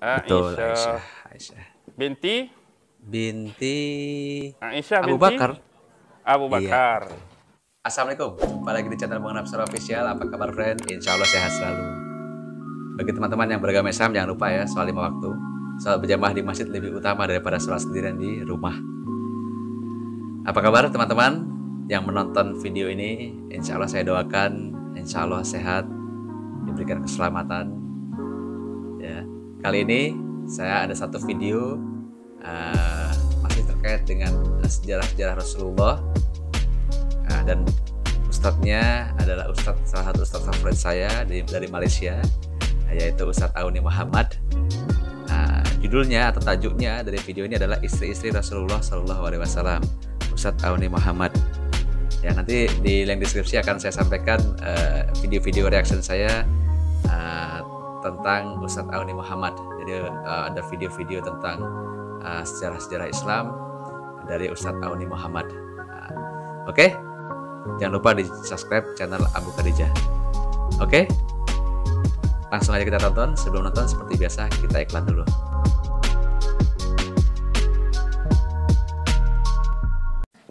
Ah, Betul, Aisyah. Aisyah. Binti? Binti ah, Aisyah Abu Bakar. Abu iya. Bakar. Iya. Assalamualaikum. Kembali lagi di channel Bang Nafsar Official. Apa kabar, friend? Insya Allah sehat selalu. Bagi teman-teman yang beragama Islam, jangan lupa ya, soal lima waktu. Soal berjamaah di masjid lebih utama daripada sholat sendirian di rumah. Apa kabar, teman-teman? Yang menonton video ini, insya Allah saya doakan, insya Allah sehat, diberikan keselamatan. Ya, Kali ini saya ada satu video uh, masih terkait dengan sejarah-sejarah Rasulullah uh, dan ustadznya adalah ustadz salah satu ustadz favorit saya dari, dari Malaysia yaitu Ustadz Auni Muhammad. Uh, judulnya atau tajuknya dari video ini adalah istri-istri Rasulullah Shallallahu Alaihi Wasallam. Ustadz Auni Muhammad. Ya nanti di link deskripsi akan saya sampaikan video-video uh, reaction saya uh, tentang Ustaz Auni Muhammad. Jadi uh, ada video-video tentang uh, sejarah-sejarah Islam dari Ustaz Auni Muhammad. Uh, Oke, okay? jangan lupa di subscribe channel Abu Khadijah. Oke, okay? langsung aja kita tonton. Sebelum nonton seperti biasa kita iklan dulu.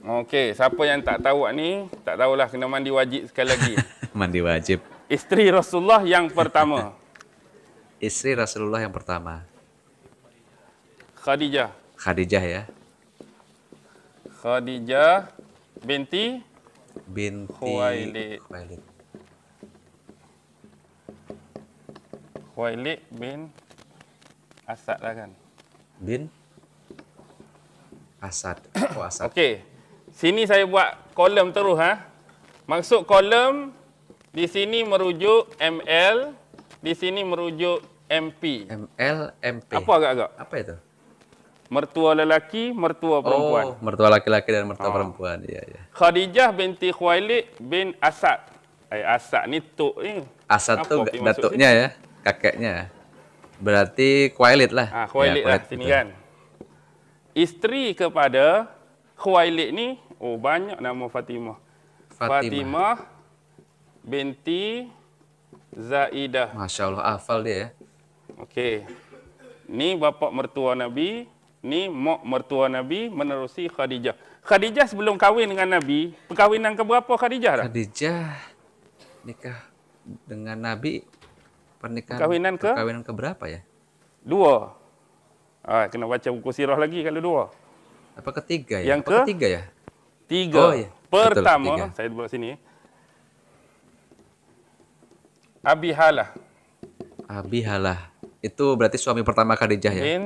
Okey, siapa yang tak tahu ni, tak tahulah kena mandi wajib sekali lagi. mandi wajib. Isteri Rasulullah yang pertama istri Rasulullah yang pertama? Khadijah. Khadijah ya. Khadijah binti binti Khuwailid. Khuwailid. Khuwailid bin Asad lah kan. Bin Asad. Oh, Asad. Okey. Sini saya buat kolom terus ha. Maksud kolom di sini merujuk ML di sini merujuk MP. ML MP. Apa agak-agak? Apa itu? Mertua lelaki, mertua oh, perempuan. Oh, mertua laki-laki dan mertua oh. perempuan. Ya, ya. Khadijah binti Khuwailid bin Asad. Eh, Asad ni tok ni. Eh. Asad tu datuknya ya, kakeknya. Berarti Khuwailid lah. Ah, Khuwailid ya, lah sini itu. kan. Isteri kepada Khuwailid ni, oh banyak nama Fatimah. Fatimah, Fatimah binti Zaidah. Masya Allah, hafal dia ya. Okey. Ni bapak mertua Nabi, ni mak mertua Nabi menerusi Khadijah. Khadijah sebelum kahwin dengan Nabi, perkahwinan ke berapa Khadijah dah? Khadijah nikah dengan Nabi pernikahan perkahwinan ke? Perkahwinan ke berapa ya? Dua. Ah, kena baca buku sirah lagi kalau dua. Apa ketiga ya? Yang ke? ketiga ya? Tiga. Oh, ya. Pertama, Betul, tiga. saya buat sini. Abi Halah. Abi Halah. Itu berarti suami pertama Khadijah ya? Bin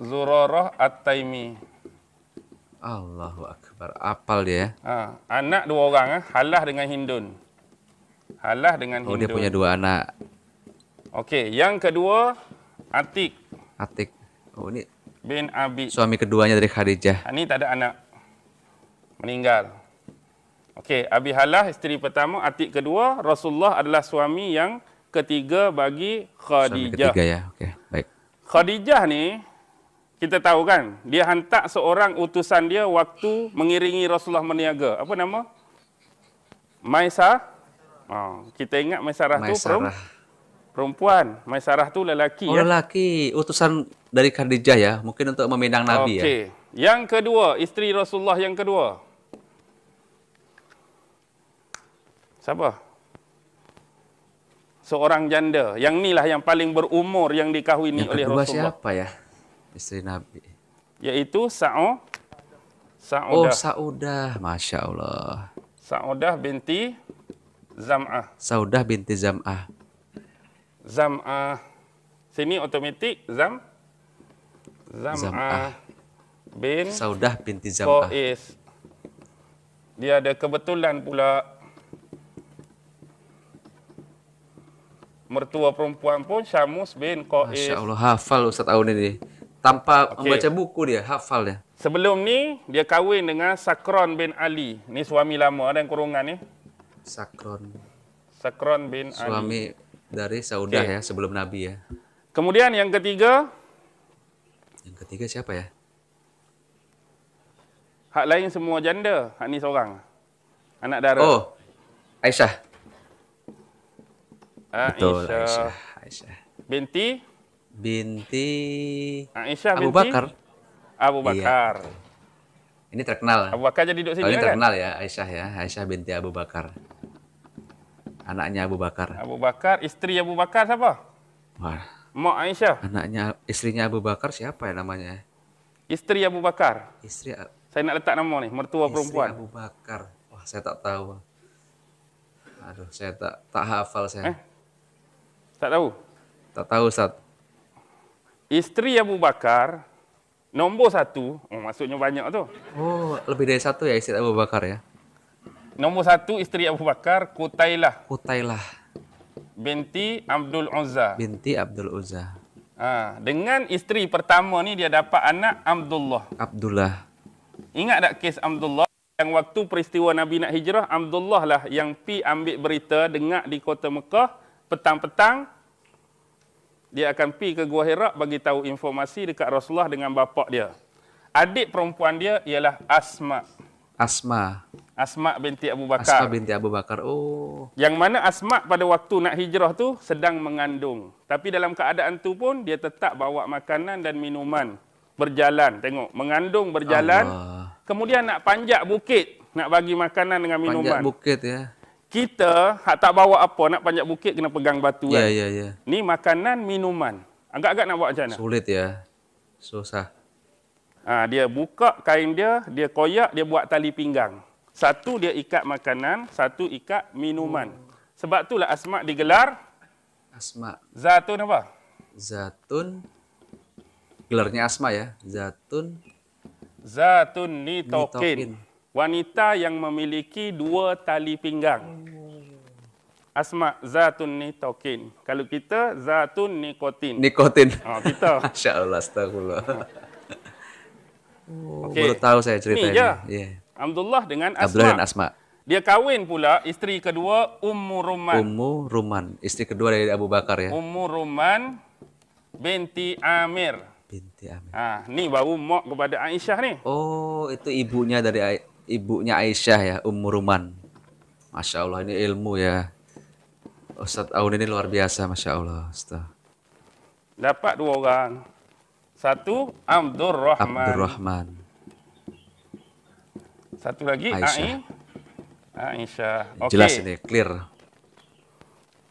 Zuroroh At-Taimi. Allahu Akbar. Apal dia ya? Anak dua orang. Ah. Halah dengan Hindun. Halah dengan oh, Hindun. Oh, dia punya dua anak. Okey. Yang kedua, Atik. Atik. Oh, ini bin Abi. Suami keduanya dari Khadijah. Ini tak ada anak. Meninggal. Okey, Abi Halah isteri pertama, atik kedua, Rasulullah adalah suami yang ketiga bagi Khadijah. Suami ketiga ya. Okey, baik. Khadijah ni kita tahu kan, dia hantar seorang utusan dia waktu mengiringi Rasulullah meniaga. Apa nama? Maisarah. Oh, kita ingat Maisarah, Maisarah. tu perempuan. Maisarah tu lelaki oh, ya. Lelaki, utusan dari Khadijah ya, mungkin untuk meminang Nabi okay. ya. Okey. Yang kedua, isteri Rasulullah yang kedua, Siapa? Seorang janda. Yang ni lah yang paling berumur yang dikahwini yang oleh Rasulullah. Yang siapa ya? Isteri Nabi. Yaitu Sa'o. Sa'udah. Oh, Sa'udah. Masya Allah. Sa'udah binti Zam'ah. Sa'udah binti Zam'ah. Zam'ah. Sini otomatik Zam. Zam'ah. Zam bin Saudah binti Zam'ah. Dia ada kebetulan pula mertua perempuan pun Syamus bin Qais. Masya Allah, hafal Ustaz Aun ini. Tanpa okay. membaca buku dia, hafal dia. Sebelum ni, dia kahwin dengan Sakron bin Ali. Ni suami lama ada yang kurungan ni. Sakron. Sakron bin suami Ali. Suami dari Saudah okay. ya, sebelum Nabi ya. Kemudian yang ketiga. Yang ketiga siapa ya? Hak lain semua janda. Hak ni seorang. Anak darah. Oh, Aisyah. Betul, Aisyah. Aisyah. Binti? Binti Aisyah Abu Bakar. Abu iya. Bakar. Iya. Ini terkenal. Abu Bakar jadi duduk sini. Oh, ini terkenal kan? ya Aisyah ya. Aisyah binti Abu Bakar. Anaknya Abu Bakar. Abu Bakar, istri Abu Bakar siapa? Wah. Mak Aisyah. Anaknya istrinya Abu Bakar siapa ya namanya? Istri Abu Bakar. Istri Saya nak letak nama nih, mertua istri perempuan. Abu Bakar. Wah, saya tak tahu. Aduh, saya tak tak hafal saya. Eh? Tak tahu? Tak tahu, Ustaz. Isteri Abu Bakar, nombor satu, oh, maksudnya banyak tu. Oh, lebih dari satu ya isteri Abu Bakar ya? Nombor satu isteri Abu Bakar, Kutailah. Kutailah. Binti Abdul Uzza. Binti Abdul Uzza. Ha, dengan isteri pertama ni dia dapat anak Abdullah. Abdullah. Ingat tak kes Abdullah? Yang waktu peristiwa Nabi nak hijrah, Abdullah lah yang pi ambil berita dengar di kota Mekah petang-petang dia akan pi ke Gua Hira bagi tahu informasi dekat Rasulullah dengan bapak dia. Adik perempuan dia ialah Asma. Asma. Asma binti Abu Bakar. Asma binti Abu Bakar. Oh. Yang mana Asma pada waktu nak hijrah tu sedang mengandung. Tapi dalam keadaan tu pun dia tetap bawa makanan dan minuman berjalan. Tengok, mengandung berjalan. Allah. Kemudian nak panjat bukit, nak bagi makanan dengan minuman. Panjat bukit ya kita hak tak bawa apa nak panjat bukit kena pegang batu yeah, kan. Ya yeah, ya yeah. ya. Ni makanan minuman. Agak-agak nak buat macam mana? Sulit ya. Susah. Ha, dia buka kain dia, dia koyak, dia buat tali pinggang. Satu dia ikat makanan, satu ikat minuman. Hmm. Sebab itulah Asma digelar Asma. Zatun apa? Zatun gelarnya Asma ya. Zatun Zatun Nitokin. Nitokin wanita yang memiliki dua tali pinggang. Asma zatun nitokin. Kalau kita zatun nikotin. Nikotin. Ha, oh, kita. Masya Allah, astagfirullah. Okay. Oh. Baru tahu saya cerita ini. Ya. Yeah. Abdullah dengan Asma. Abdullah dan Asma. Dia kahwin pula isteri kedua Ummu Ruman. Ummu Ruman. Isteri kedua dari Abu Bakar ya. Ummu Ruman binti Amir. Binti Amir. Ah, ha, ni baru mak kepada Aisyah ni. Oh, itu ibunya dari ibunya Aisyah ya, Ummu Ruman. Masya Allah ini ilmu ya. Ustaz Aun ini luar biasa Masya Allah. Ustaz. Dapat dua orang. Satu Abdul Rahman. Abdul Rahman. Satu lagi Aisyah. Aisyah. Okay. Jelas ini, clear.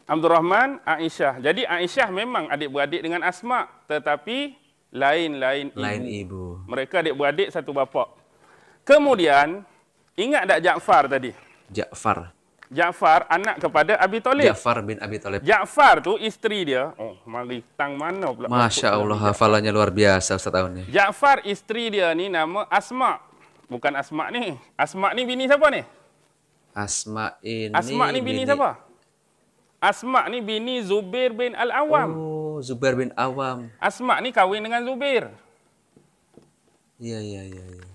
Abdul Rahman, Aisyah. Jadi Aisyah memang adik-beradik dengan Asma. Tetapi lain-lain ibu. Lain ibu. Mereka adik-beradik satu bapak. Kemudian, ingat tak Ja'far tadi? Ja'far. Ja'far anak kepada Abi Talib. Ja'far bin Abi Talib. Ja'far tu isteri dia. Oh, mari tang mana pula. Masya Allah, hafalannya luar biasa Ustaz tahun ni. Ja'far isteri dia ni nama Asma. Bukan Asma ni. Asma ni bini siapa ni? Asma ini. Asma ni bini, bini. siapa? Asma ni bini Zubair bin Al-Awam. Oh, Zubair bin Awam. Asma ni kahwin dengan Zubair. Ya, ya, ya, ya.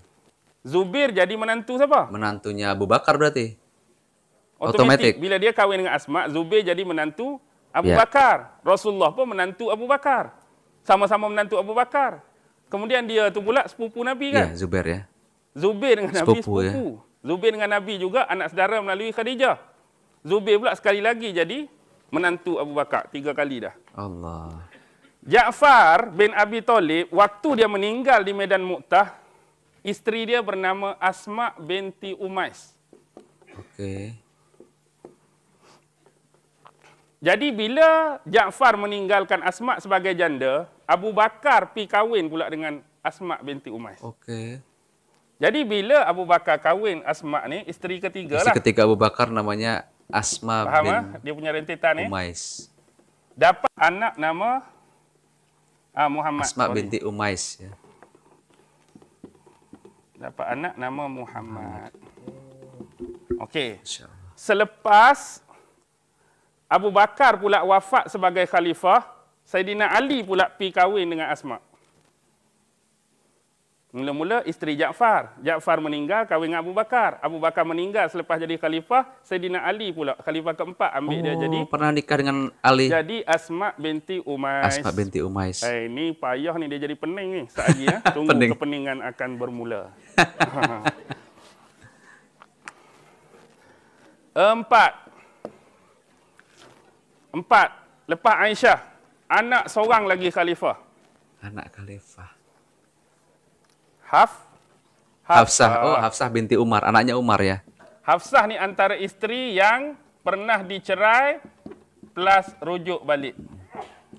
Zubir jadi menantu siapa? Menantunya Abu Bakar berarti. Otomatik. Bila dia kahwin dengan Asma, Zubir jadi menantu Abu yeah. Bakar. Rasulullah pun menantu Abu Bakar. Sama-sama menantu Abu Bakar. Kemudian dia tu pula sepupu Nabi ya, kan? Ya, Zubir ya. Zubir dengan Nabi sepupu. Ya. Zubir dengan Nabi juga anak saudara melalui Khadijah. Zubir pula sekali lagi jadi menantu Abu Bakar. Tiga kali dah. Allah. Ja'far bin Abi Talib, waktu dia meninggal di Medan Muqtah, Isteri dia bernama Asma binti Umais. Okey. Jadi bila Ja'far meninggalkan Asma sebagai janda, Abu Bakar pi kahwin pula dengan Asma binti Umais. Okey. Jadi bila Abu Bakar kahwin Asma ni, isteri ketiga lah. Isteri ketiga Abu Bakar namanya Asma Faham bin ha? Dia punya rentetan ni. Umais. Dapat anak nama ah, Muhammad. Asma oh, binti Umais. Ya dapat anak nama Muhammad. Okey. Selepas Abu Bakar pula wafat sebagai khalifah, Saidina Ali pula pi kahwin dengan Asma. Mula-mula isteri Ja'far. Ja'far meninggal kahwin dengan Abu Bakar. Abu Bakar meninggal selepas jadi khalifah, Saidina Ali pula khalifah keempat ambil oh, dia jadi pernah nikah dengan Ali. Jadi Asma binti Umais. Asma binti Umais. Eh, ini payah ni dia jadi pening ni. Sat lagi ya. Tunggu kepeningan akan bermula. Empat. Empat. Lepas Aisyah. Anak seorang lagi khalifah. Anak khalifah. Haf? Hafsah. Oh, Hafsah binti Umar. Anaknya Umar ya. Hafsah ni antara isteri yang pernah dicerai plus rujuk balik.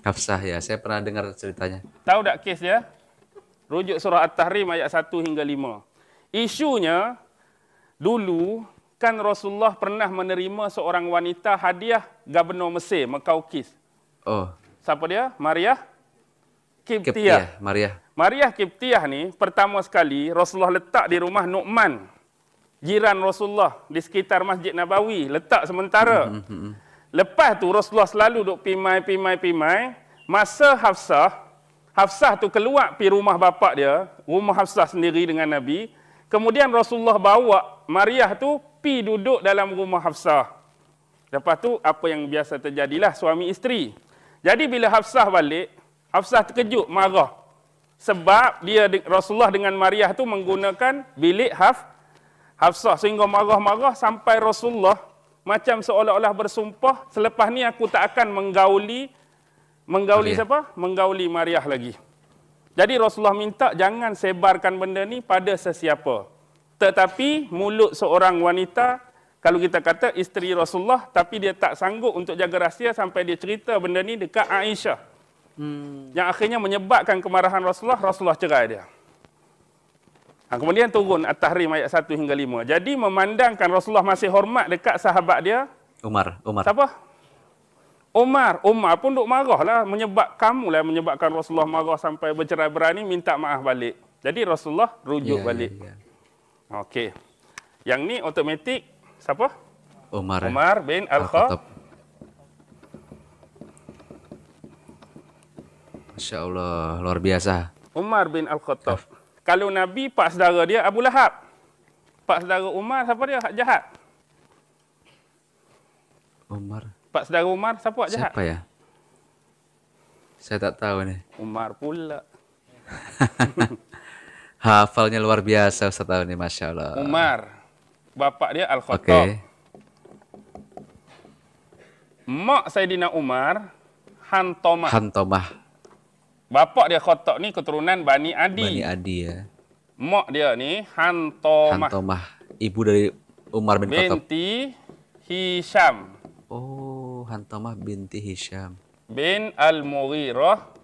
Hafsah ya. Saya pernah dengar ceritanya. Tahu tak kes dia? Ya? Rujuk surah At-Tahrim ayat 1 hingga 5. Isunya, dulu kan Rasulullah pernah menerima seorang wanita hadiah gabenor Mesir, Mekaukis. Oh. Siapa dia? Maria? Kiptiah. Kiptiah. Maria. Maria Kiptiah ni, pertama sekali Rasulullah letak di rumah Nu'man. Jiran Rasulullah di sekitar Masjid Nabawi. Letak sementara. Hmm, hmm, hmm, Lepas tu Rasulullah selalu duduk pimai, pimai, pimai. Masa Hafsah, Hafsah tu keluar pi rumah bapa dia, rumah Hafsah sendiri dengan Nabi. Kemudian Rasulullah bawa Mariah tu pi duduk dalam rumah Hafsah. Lepas tu apa yang biasa terjadilah suami isteri. Jadi bila Hafsah balik, Hafsah terkejut, marah. Sebab dia Rasulullah dengan Mariah tu menggunakan bilik Haf Hafsah sehingga marah-marah sampai Rasulullah macam seolah-olah bersumpah selepas ni aku tak akan menggauli menggauli Maria. siapa? Menggauli Mariah lagi. Jadi Rasulullah minta jangan sebarkan benda ni pada sesiapa. Tetapi mulut seorang wanita kalau kita kata isteri Rasulullah tapi dia tak sanggup untuk jaga rahsia sampai dia cerita benda ni dekat Aisyah. Hmm. Yang akhirnya menyebabkan kemarahan Rasulullah, Rasulullah cerai dia. Ha, kemudian turun At-Tahrim ayat 1 hingga 5. Jadi memandangkan Rasulullah masih hormat dekat sahabat dia. Umar. Umar. Siapa? Umar, Umar pun duk marah lah. Menyebab kamu lah menyebabkan Rasulullah marah sampai bercerai berani minta maaf balik. Jadi Rasulullah rujuk ya, ya balik. Ya, ya. Okey. Yang ni otomatik siapa? Umar. Umar ya. bin Al-Khattab. Masya Allah, luar biasa. Umar bin Al-Khattab. Kalau Nabi, pak saudara dia Abu Lahab. Pak saudara Umar, siapa dia? Hak jahat. Umar. Pak Saudara Umar, siapa Pak jahat? Siapa ya? Saya tak tahu nih. Umar pula. Hafalnya luar biasa Ustaz tahu nih, Masya Allah. Umar. Bapak dia Al-Khattab. Okay. Mak Sayyidina Umar, Hantomah. Hantomah. Bapak dia Khattab ni keturunan Bani Adi. Bani Adi ya. Mak dia ni Hantomah. Hantomah. Ibu dari Umar bin Khattab. Binti Hisham. Oh. Hantamah binti Hisham. Bin Al-Mughirah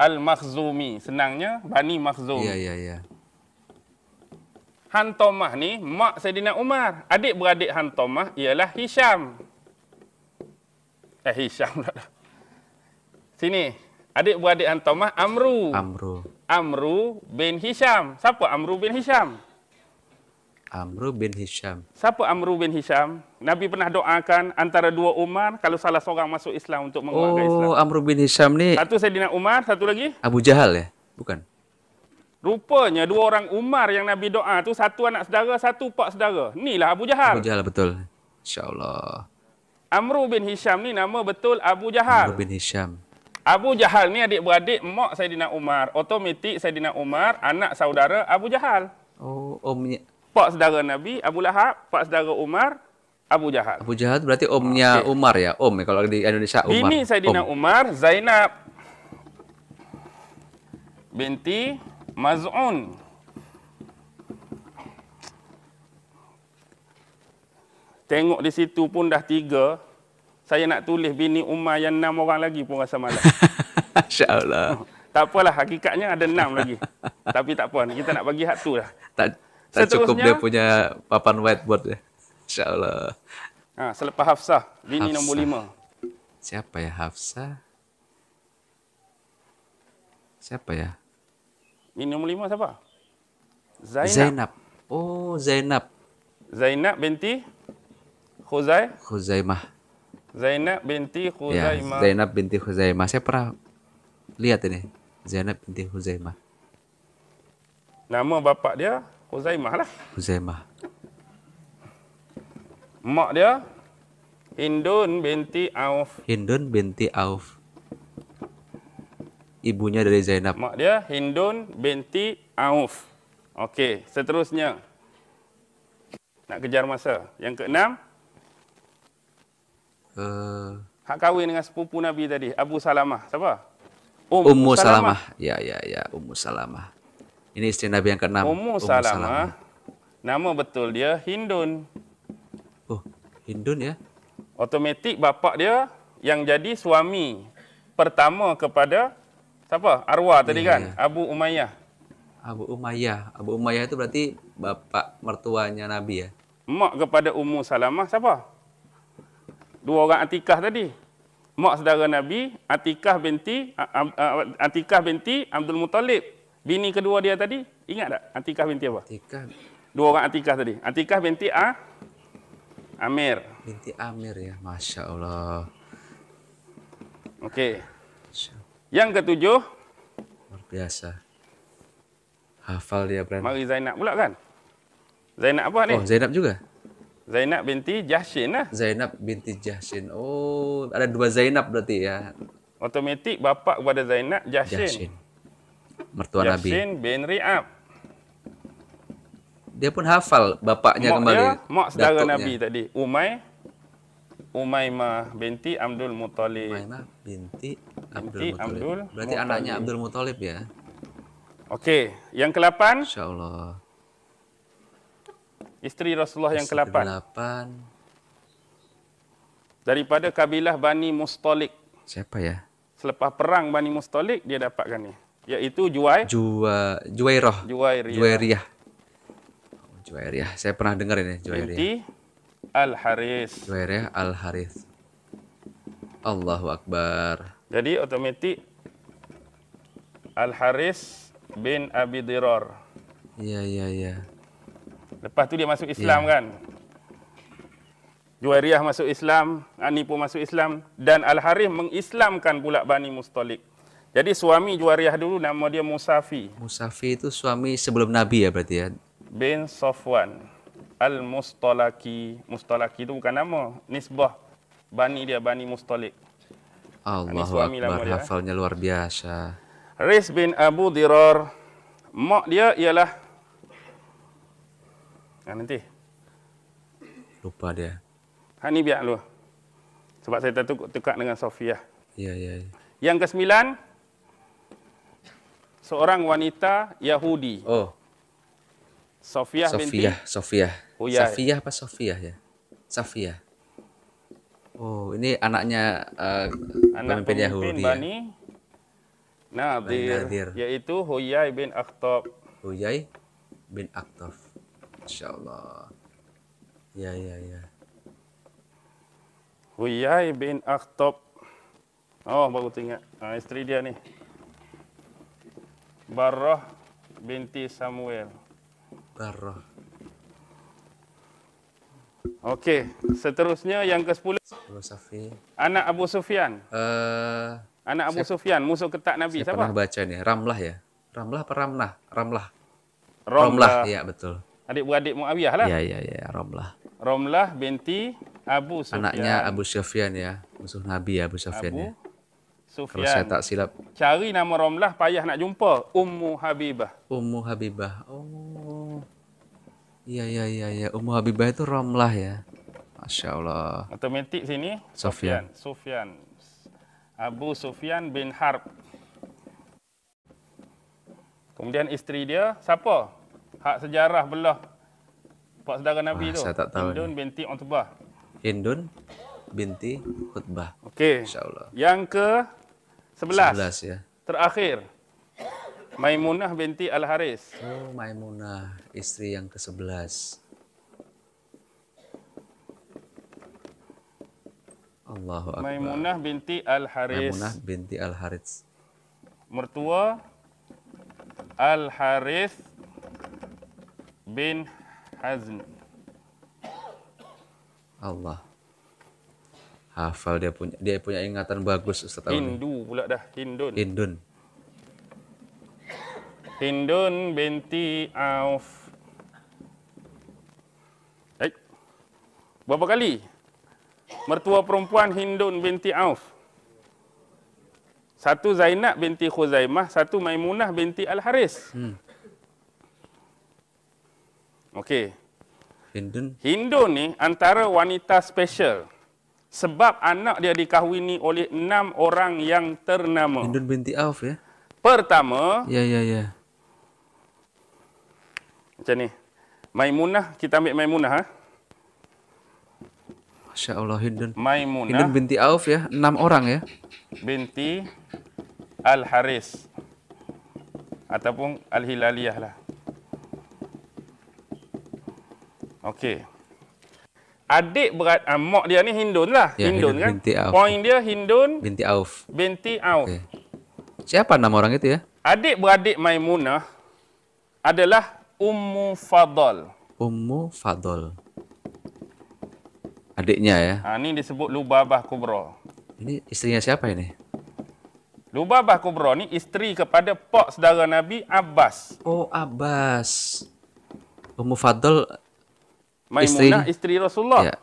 Al-Makhzumi. Senangnya, Bani Makhzum. Ya, ya, ya. Hantamah ni, mak Sayyidina Umar. Adik-beradik Hantamah ialah Hisham. Eh, Hisham pula dah. Sini. Adik-beradik Hantamah, Amru. Amru. Amru bin Hisham. Siapa Amru bin Hisham? Amru bin Hisham. Siapa Amru bin Hisham? Nabi pernah doakan antara dua Umar kalau salah seorang masuk Islam untuk menguatkan oh, Islam. Oh, Amru bin Hisham ni. Satu Saidina Umar, satu lagi? Abu Jahal ya? Bukan. Rupanya dua orang Umar yang Nabi doa tu satu anak saudara, satu pak saudara. Inilah Abu Jahal. Abu Jahal betul. Insya-Allah. Amru bin Hisham ni nama betul Abu Jahal. Amru bin Hisham. Abu Jahal ni adik-beradik mak Saidina Umar. Otomatik Saidina Umar anak saudara Abu Jahal. Oh, omnya pak saudara Nabi, Abu Lahab, pak saudara Umar, Abu Jahal. Abu Jahal berarti omnya okay. Umar ya? Om ya, kalau di Indonesia Umar. Bini Saidina Om. Umar, Zainab binti Maz'un. Tengok di situ pun dah tiga. Saya nak tulis bini Umar yang enam orang lagi pun rasa malas. InsyaAllah. tak apalah, hakikatnya ada enam lagi. Tapi tak apa, kita nak bagi hak tu lah. Tak, tak cukup dia punya papan whiteboard dia. InsyaAllah. Ha, selepas Hafsah. Bini Hafsah. nombor lima. Siapa ya Hafsah? Siapa ya? Bini nombor lima siapa? Zainab. Zainab. Oh, Zainab. Zainab binti Khuzai. Khuzaimah. Zainab binti ya, Khuzaimah. Ya, Zainab binti Khuzaimah. Saya pernah lihat ini. Zainab binti Khuzaimah. Nama bapak dia Huzaimah lah. Huzaimah. Mak dia Hindun binti Auf. Hindun binti Auf. Ibunya dari Zainab. Mak dia Hindun binti Auf. Okey, seterusnya. Nak kejar masa. Yang keenam. Uh, hak kahwin dengan sepupu Nabi tadi, Abu Salamah. Siapa? Um, Ummu Salamah. Salamah. Ya, ya, ya. Ummu Salamah. Ini isteri Nabi yang ke-6. Ummu Salamah. Salama. Nama betul dia Hindun. Oh, Hindun ya. Otomatik bapak dia yang jadi suami pertama kepada siapa? Arwah tadi kan? Abu Umayyah. Abu Umayyah. Abu Umayyah itu berarti bapak mertuanya Nabi ya. Mak kepada Ummu Salamah siapa? Dua orang Atikah tadi. Mak saudara Nabi, Atikah binti Atikah binti Abdul Muttalib. Bini kedua dia tadi, ingat tak? Antikah binti apa? Antikah. Dua orang Antikah tadi. Antikah binti A. Amir. Binti Amir ya. Masya Allah. Okey. Yang ketujuh. Luar biasa. Hafal dia berani. Mari Zainab pula kan? Zainab apa ni? Oh, Zainab juga? Zainab binti Jahsin lah. Zainab binti Jahsin. Oh, ada dua Zainab berarti ya. Otomatik bapak kepada Zainab, Jahsin. Jahsin mertua Yafsin Nabi. Yafsin bin Ri'ab. Dia pun hafal bapaknya mak kembali. Dia, mak saudara datuknya. Nabi tadi. Umay. Umaymah binti Abdul Muttalib. Umaymah binti Abdul binti Muttalib. Abdul Berarti Muttalib. anaknya Abdul Muttalib ya. Okey, Yang ke-8. Insya Allah. Istri Rasulullah yang ke-8. Istri ke-8. Daripada kabilah Bani Mustalik. Siapa ya? Selepas perang Bani Mustalik, dia dapatkan ni. Yaitu Juwai? Jua, Juwairah. Juwairiyah. Juwairiyah. Juwairiyah. Saya pernah dengar ini Juwairiyah. Binti Al-Haris. Juwairiyah Al-Haris. Allahu Akbar. Jadi otomatis Al-Haris bin Abi Dirar. Iya, iya, iya. Lepas tu dia masuk iya. Islam ya. kan? Juwairiyah masuk Islam, Ani pun masuk Islam dan al haris mengislamkan pula Bani Mustalik. Jadi suami Juwariyah dulu nama dia Musafi. Musafi itu suami sebelum Nabi ya berarti ya. Bin Sofwan Al Mustolaki. Mustolaki itu bukan nama, nisbah. Bani dia Bani Mustolik. Allahu suami Akbar, eh. hafalnya luar biasa. Riz bin Abu Dirar. Mak dia ialah Ya, nanti. Lupa dia. Ha biar lu. Sebab saya tertukar dengan Sofia. Ya, ya, ya. Yang kesembilan, seorang wanita Yahudi. Oh. Sofia binti Sofia. Huyai. Sofia apa Sofia ya? Sofia. Oh, ini anaknya uh, Anak pemimpin, Yahudi. Ya? Bani ya? Nadir, Nadir, yaitu Huyai bin Akhtab. Huyai bin Akhtab. Insyaallah. Ya, ya, ya. Huyai bin Akhtab. Oh, baru tinggal. Ah, istri dia nih. Barrah binti Samuel. Barrah. Okey, seterusnya yang ke-10. Abu Safi. Anak Abu Sufyan. Uh, anak Abu Sufyan, musuh ketat Nabi. Saya siapa? pernah baca ni. Ramlah ya. Ramlah apa Ramlah? Ramlah. Romlah. Romlah, ya betul. Adik-beradik Muawiyah lah. Ya, ya, ya. Romlah. Romlah binti Abu Sufyan. Anaknya Abu Sufyan ya. Musuh Nabi ya, Abu Sufyan ya. Sufyan. Kalau saya tak silap. Cari nama Romlah payah nak jumpa. Ummu Habibah. Ummu Habibah. Oh. Ya, ya, ya. ya. Ummu Habibah itu Romlah ya. Masya Allah. Otomatik sini. Sufyan. Sufyan. Abu Sufyan bin Harb. Kemudian isteri dia, siapa? Hak sejarah belah. Pak saudara Nabi Wah, tu. Saya tak tahu. Hindun binti Utbah. Hindun binti Utbah. Okey. Insya Allah. Yang ke Sebelas. Sebelas ya. Terakhir. Maimunah binti Al-Haris. Oh, Maimunah. Isteri yang ke-11. Allahu Akbar. Maimunah binti Al-Haris. Maimunah binti Al-Haris. Mertua Al-Haris bin Hazm. Allah hafal dia punya dia punya ingatan bagus Ustaz Hindu ini. pula dah Hindun Hindun Hindun binti Auf Baik Berapa kali mertua perempuan Hindun binti Auf satu Zainab binti Khuzaimah, satu Maimunah binti Al-Haris. Hmm. Okey. Hindun. Hindun ni antara wanita special sebab anak dia dikahwini oleh enam orang yang ternama. Hindun binti Auf ya. Pertama. Ya ya ya. Macam ni. Maimunah kita ambil Maimunah. Ha? Masya Allah Hindun. Maimunah. Hindun binti Auf ya. Enam orang ya. Binti Al Haris ataupun Al Hilaliyah lah. Okey. adik berat uh, mak dia ni Hindun lah. Ya, Hindun, Hindun kan. Binti Auf. Point dia Hindun binti Auf. Binti Auf. Okay. Siapa nama orang itu ya? Adik beradik Maimunah adalah Ummu Fadal. Ummu Fadal. Adiknya ya. Ha, ah, ini disebut Lubabah Kubro. Ini istrinya siapa ini? Lubabah Kubro ni isteri kepada pak saudara Nabi Abbas. Oh, Abbas. Ummu Fadl Maimunah isteri Rasulullah. Ya.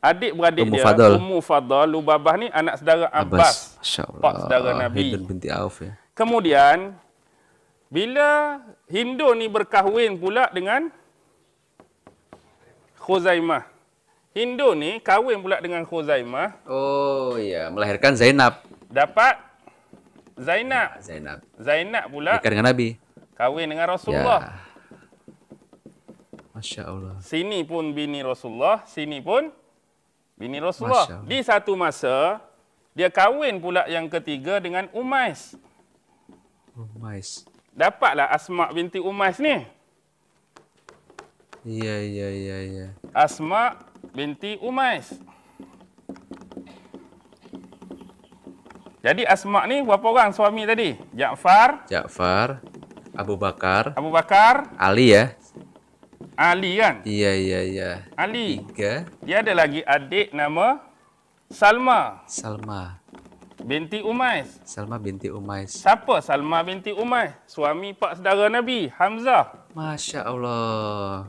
Adik-beradik Umu dia, Fadol. Umu Fadal, Lubabah ni anak saudara Abbas. Pak saudara Nabi. Binti Auf, ya. Kemudian, bila Hindu ni berkahwin pula dengan Khuzaimah. Hindu ni kahwin pula dengan Khuzaimah. Oh ya, melahirkan Zainab. Dapat Zainab. Zainab. Zainab pula. Dekat dengan Nabi. Kahwin dengan Rasulullah. Ya. Masya Allah. Sini pun bini Rasulullah, sini pun bini Rasulullah. Di satu masa, dia kahwin pula yang ketiga dengan Umais. Umais. Dapatlah Asma binti Umais ni. Ya, ya, ya, ya. Asma binti Umais. Jadi Asma ni berapa orang suami tadi? Jaafar. Jaafar. Abu Bakar. Abu Bakar. Ali ya. Ali kan? Ya, ya, ya. Ali. Tiga. Dia ada lagi adik nama Salma. Salma. Binti Umais. Salma binti Umais. Siapa Salma binti Umais? Suami pak saudara Nabi, Hamzah. Masya Allah.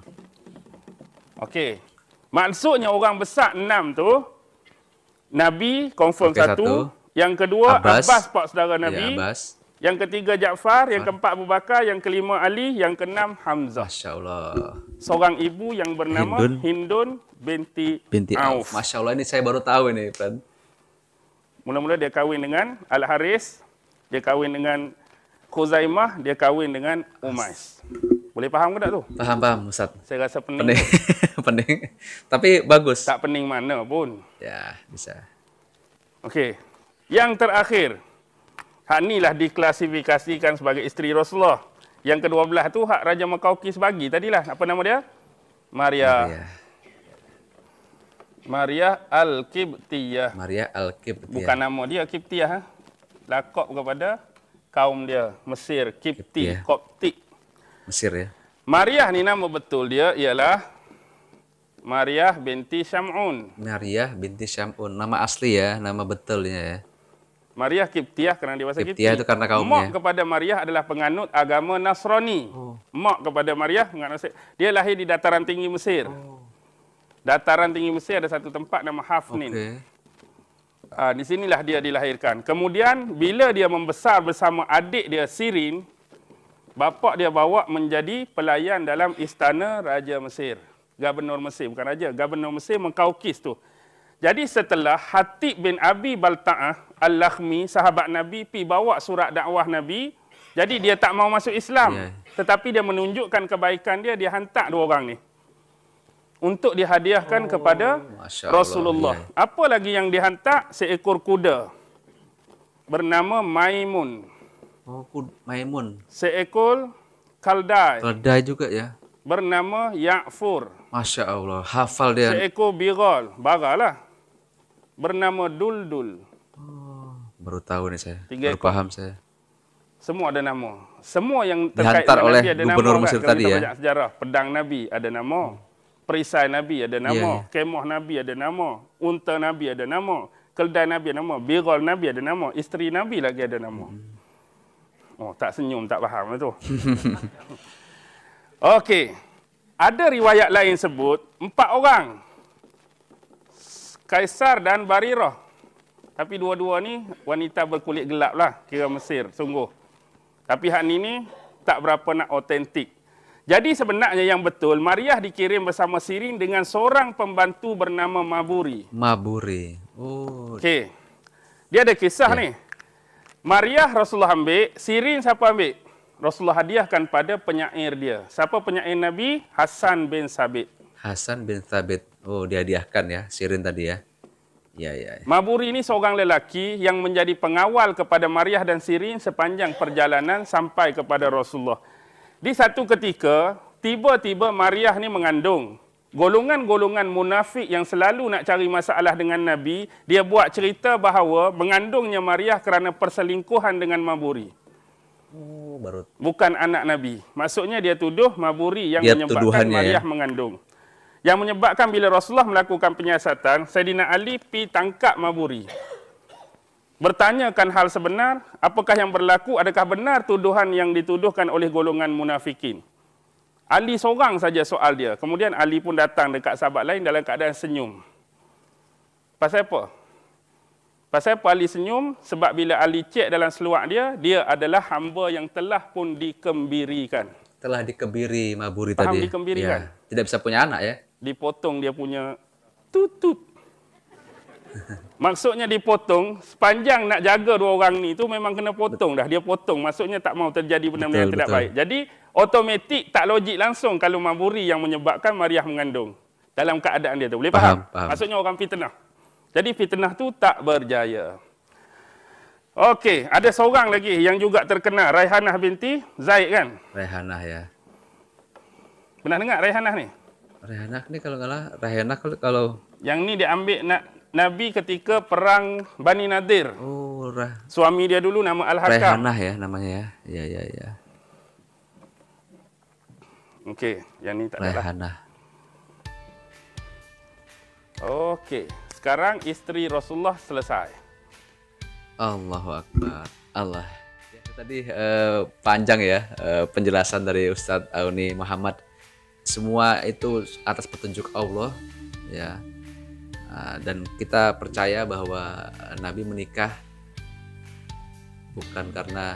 Okey. Maksudnya orang besar enam tu, Nabi confirm okay, satu. satu. Yang kedua, Abbas, Abbas pak saudara ya, Nabi. Ya, Abbas. Yang ketiga Jaafar, yang ah. keempat Abu Bakar, yang kelima Ali, yang keenam Hamzah. Masya-Allah. Seorang ibu yang bernama Hindun, Hindun binti, binti Auf. Masya-Allah ini saya baru tahu ini, Pan. Mula-mula dia kahwin dengan Al Haris, dia kahwin dengan Khuzaimah, dia kahwin dengan Umais. Boleh faham ke tak tu? Faham, faham Ustaz. Saya rasa pening. Pening. pening. Tapi bagus. Tak pening mana pun. Ya, bisa. Okey. Yang terakhir, Hak ni lah diklasifikasikan sebagai isteri Rasulullah. Yang kedua belah tu hak Raja Makaukis bagi tadilah. Apa nama dia? Maria. Maria Al-Kibtiyah. Maria Al-Kibtiyah. Bukan nama dia Kibtiyah. Ha? Lakop kepada kaum dia. Mesir. Kibti. Ya. Koptik. Mesir ya. Maria ni nama betul dia ialah Maria binti Syam'un. Maria binti Syam'un. Nama asli ya. Nama betulnya ya. Mariah Kiptiah kerana dia bahasa Kiptiah. itu karena kaumnya. Mak kepada Mariah adalah penganut agama Nasrani. Oh. Mak kepada Maria penganut Dia lahir di dataran tinggi Mesir. Oh. Dataran tinggi Mesir ada satu tempat nama Hafnin. Okay. Uh, ah, di sinilah dia dilahirkan. Kemudian bila dia membesar bersama adik dia Sirin, bapak dia bawa menjadi pelayan dalam istana Raja Mesir. Gubernur Mesir, bukan raja. Gubernur Mesir mengkaukis tu. Jadi setelah Hatib bin Abi Balta'ah Al-Lakhmi, sahabat Nabi, pi bawa surat dakwah Nabi, jadi dia tak mau masuk Islam. Yeah. Tetapi dia menunjukkan kebaikan dia, dia hantar dua orang ni. Untuk dihadiahkan oh. kepada Rasulullah. Yeah. Apa lagi yang dihantar? Seekor kuda. Bernama Maimun. Oh, Maimun. Seekor Kaldai. Kaldai juga ya. Bernama Ya'fur. Masya Allah, hafal dia. Seekor Birol, baralah bernama Duldul. Oh, baru tahu ni saya. Tiga baru ekor. saya. Semua ada nama. Semua yang terkait Dihantar dengan oleh Nabi ada Gubernur nama. Kan? Mesir tadi ya. sejarah. Pedang Nabi ada nama. Hmm. Perisai Nabi ada nama. Yeah, yeah. Kemah Nabi ada nama. Unta Nabi ada nama. Keldai Nabi ada nama. Birol Nabi ada nama. Isteri Nabi lagi ada nama. Hmm. Oh, tak senyum, tak faham itu. Lah Okey. Ada riwayat lain sebut, empat orang Kaisar dan Barirah. Tapi dua-dua ni wanita berkulit gelap lah. Kira Mesir, sungguh. Tapi hak ni ni tak berapa nak otentik. Jadi sebenarnya yang betul, Mariah dikirim bersama Sirin dengan seorang pembantu bernama Maburi. Maburi. Oh. Okey. Dia ada kisah yeah. ni. Mariah Rasulullah ambil, Sirin siapa ambil? Rasulullah hadiahkan pada penyair dia. Siapa penyair Nabi? Hasan bin Sabit. Hasan bin Thabit. Oh, dihadiahkan ya, Sirin tadi ya. ya. Ya, ya. Maburi ini seorang lelaki yang menjadi pengawal kepada Mariah dan Sirin sepanjang perjalanan sampai kepada Rasulullah. Di satu ketika, tiba-tiba Mariah ni mengandung. Golongan-golongan munafik yang selalu nak cari masalah dengan Nabi, dia buat cerita bahawa mengandungnya Mariah kerana perselingkuhan dengan Maburi. Oh, baru. Bukan anak Nabi. Maksudnya dia tuduh Maburi yang dia menyebabkan ya. Mariah ya. mengandung. Yang menyebabkan bila Rasulullah melakukan penyiasatan, Sayyidina Ali pi tangkap Maburi. Bertanyakan hal sebenar, apakah yang berlaku, adakah benar tuduhan yang dituduhkan oleh golongan munafikin. Ali seorang saja soal dia. Kemudian Ali pun datang dekat sahabat lain dalam keadaan senyum. Pasal apa? Pasal apa Ali senyum? Sebab bila Ali cek dalam seluar dia, dia adalah hamba yang telah pun dikembirikan. Telah dikembiri Maburi Faham tadi. Faham dikembirikan. Ya. Tidak bisa punya anak ya? dipotong dia punya tutut. Maksudnya dipotong, sepanjang nak jaga dua orang ni tu memang kena potong dah. Dia potong, maksudnya tak mau terjadi benda-benda yang tidak betul. baik. Jadi, otomatik tak logik langsung kalau mamburi yang menyebabkan Mariah mengandung. Dalam keadaan dia tu. Boleh faham? faham? faham. Maksudnya orang fitnah. Jadi fitnah tu tak berjaya. Okey, ada seorang lagi yang juga terkenal. Raihanah binti Zaid kan? Raihanah ya. Pernah dengar Raihanah ni? Rehanak ni kalau kalah, Rehanak kalau yang ni diambil na Nabi ketika perang Bani Nadir. Oh, rah. Suami dia dulu nama Al-Hakam. Rehanah ya namanya ya. Ya ya ya. Okey, yang ni tak ada. Rehanah. Okey, sekarang isteri Rasulullah selesai. Allahu Akbar. Allah. Ya, tadi uh, panjang ya uh, penjelasan dari Ustaz Auni Muhammad. semua itu atas petunjuk Allah ya ah, dan kita percaya bahwa Nabi menikah bukan karena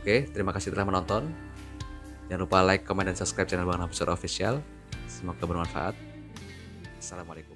Oke, terima kasih telah menonton. Jangan lupa like, comment, dan subscribe channel Bang Nafsur Official. Semoga bermanfaat. Assalamualaikum.